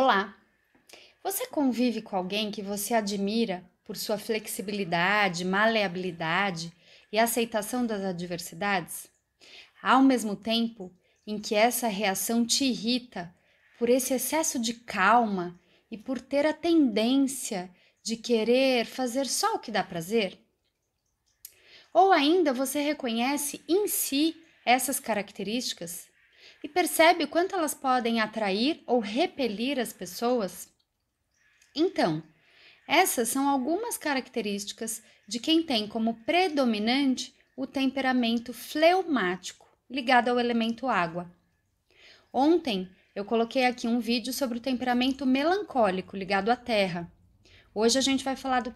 Olá! Você convive com alguém que você admira por sua flexibilidade, maleabilidade e aceitação das adversidades? Ao mesmo tempo em que essa reação te irrita por esse excesso de calma e por ter a tendência de querer fazer só o que dá prazer? Ou ainda você reconhece em si essas características e percebe o quanto elas podem atrair ou repelir as pessoas? Então, essas são algumas características de quem tem como predominante o temperamento fleumático, ligado ao elemento água. Ontem eu coloquei aqui um vídeo sobre o temperamento melancólico, ligado à terra. Hoje a gente vai falar do,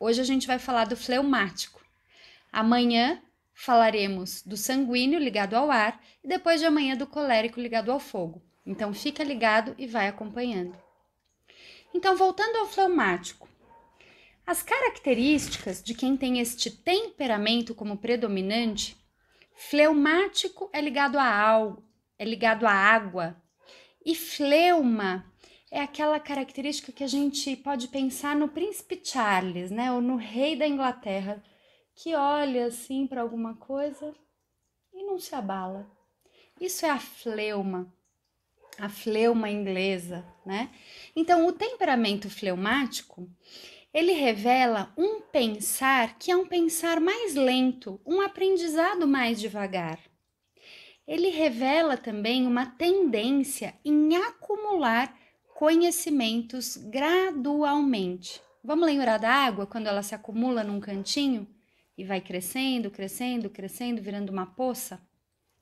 hoje a gente vai falar do fleumático. Amanhã Falaremos do sanguíneo ligado ao ar e depois de amanhã do colérico ligado ao fogo. Então fica ligado e vai acompanhando. Então, voltando ao fleumático. As características de quem tem este temperamento como predominante, fleumático é ligado a algo, é ligado à água. E fleuma é aquela característica que a gente pode pensar no príncipe Charles, né, ou no rei da Inglaterra, que olha assim para alguma coisa e não se abala. Isso é a fleuma, a fleuma inglesa, né? Então, o temperamento fleumático, ele revela um pensar que é um pensar mais lento, um aprendizado mais devagar. Ele revela também uma tendência em acumular conhecimentos gradualmente. Vamos lembrar da água quando ela se acumula num cantinho? e vai crescendo, crescendo, crescendo, virando uma poça?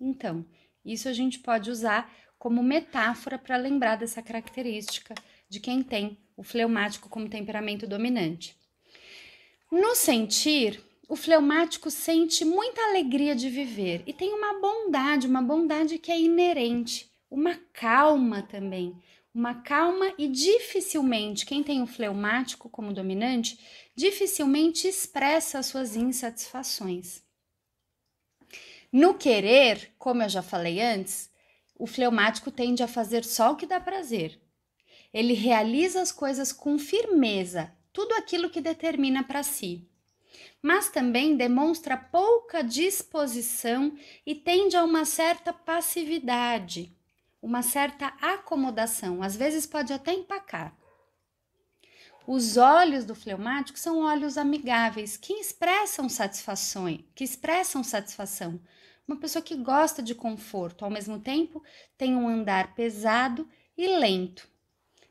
Então, isso a gente pode usar como metáfora para lembrar dessa característica de quem tem o fleumático como temperamento dominante. No sentir, o fleumático sente muita alegria de viver e tem uma bondade, uma bondade que é inerente, uma calma também, uma calma e dificilmente quem tem o fleumático como dominante dificilmente expressa suas insatisfações. No querer, como eu já falei antes, o fleumático tende a fazer só o que dá prazer. Ele realiza as coisas com firmeza, tudo aquilo que determina para si. Mas também demonstra pouca disposição e tende a uma certa passividade, uma certa acomodação, às vezes pode até empacar. Os olhos do fleumático são olhos amigáveis, que expressam satisfações, que expressam satisfação. Uma pessoa que gosta de conforto, ao mesmo tempo tem um andar pesado e lento.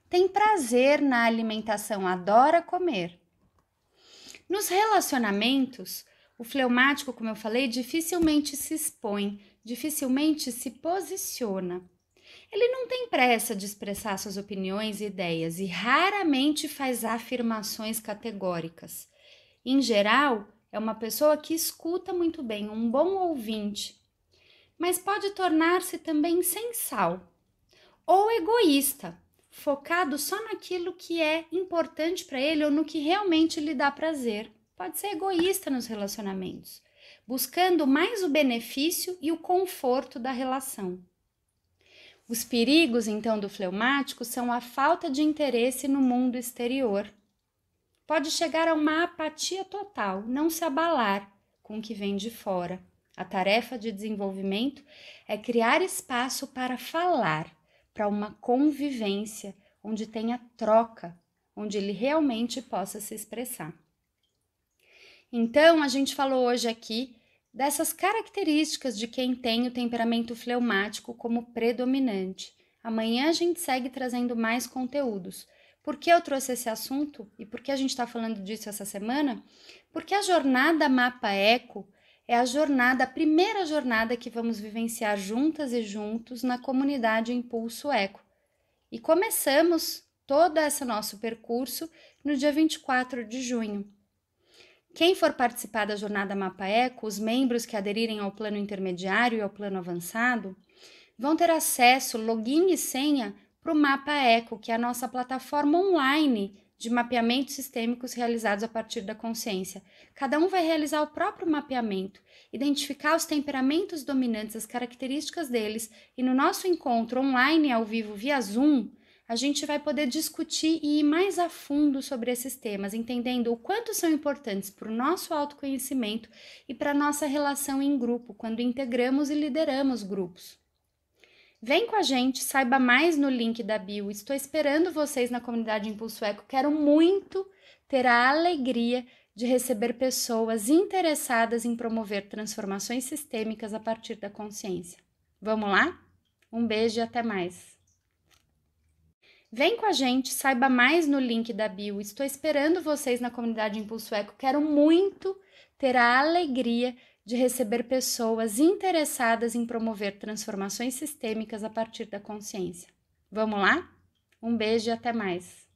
Tem prazer na alimentação, adora comer. Nos relacionamentos, o fleumático, como eu falei, dificilmente se expõe, dificilmente se posiciona. Ele não tem pressa de expressar suas opiniões e ideias e raramente faz afirmações categóricas. Em geral, é uma pessoa que escuta muito bem, um bom ouvinte, mas pode tornar-se também sensal ou egoísta, focado só naquilo que é importante para ele ou no que realmente lhe dá prazer. Pode ser egoísta nos relacionamentos, buscando mais o benefício e o conforto da relação. Os perigos, então, do fleumático são a falta de interesse no mundo exterior. Pode chegar a uma apatia total, não se abalar com o que vem de fora. A tarefa de desenvolvimento é criar espaço para falar, para uma convivência onde tenha troca, onde ele realmente possa se expressar. Então, a gente falou hoje aqui dessas características de quem tem o temperamento fleumático como predominante. Amanhã a gente segue trazendo mais conteúdos. Por que eu trouxe esse assunto e por que a gente está falando disso essa semana? Porque a jornada Mapa Eco é a jornada, a primeira jornada que vamos vivenciar juntas e juntos na comunidade Impulso Eco. E começamos todo esse nosso percurso no dia 24 de junho. Quem for participar da jornada Mapa Eco, os membros que aderirem ao plano intermediário e ao plano avançado, vão ter acesso, login e senha para o Mapa Eco, que é a nossa plataforma online de mapeamentos sistêmicos realizados a partir da consciência. Cada um vai realizar o próprio mapeamento, identificar os temperamentos dominantes, as características deles, e no nosso encontro online ao vivo via Zoom, a gente vai poder discutir e ir mais a fundo sobre esses temas, entendendo o quanto são importantes para o nosso autoconhecimento e para a nossa relação em grupo, quando integramos e lideramos grupos. Vem com a gente, saiba mais no link da bio. Estou esperando vocês na comunidade Impulso Eco. Quero muito ter a alegria de receber pessoas interessadas em promover transformações sistêmicas a partir da consciência. Vamos lá? Um beijo e até mais! Vem com a gente, saiba mais no link da bio. Estou esperando vocês na comunidade Impulso Eco. Quero muito ter a alegria de receber pessoas interessadas em promover transformações sistêmicas a partir da consciência. Vamos lá? Um beijo e até mais!